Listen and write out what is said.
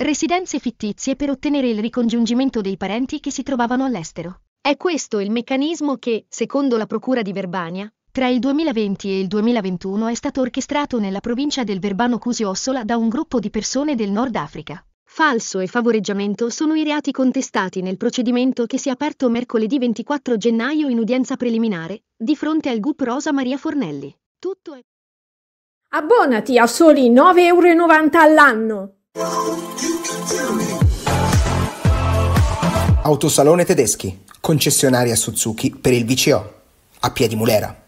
residenze fittizie per ottenere il ricongiungimento dei parenti che si trovavano all'estero. È questo il meccanismo che, secondo la Procura di Verbania, tra il 2020 e il 2021 è stato orchestrato nella provincia del Verbano Cusiossola da un gruppo di persone del Nord Africa. Falso e favoreggiamento sono i reati contestati nel procedimento che si è aperto mercoledì 24 gennaio in udienza preliminare, di fronte al GUP Rosa Maria Fornelli. Tutto è... Abbonati a soli 9,90 euro all'anno! Autosalone Tedeschi, concessionaria Suzuki per il VCO, a piedi Mulera.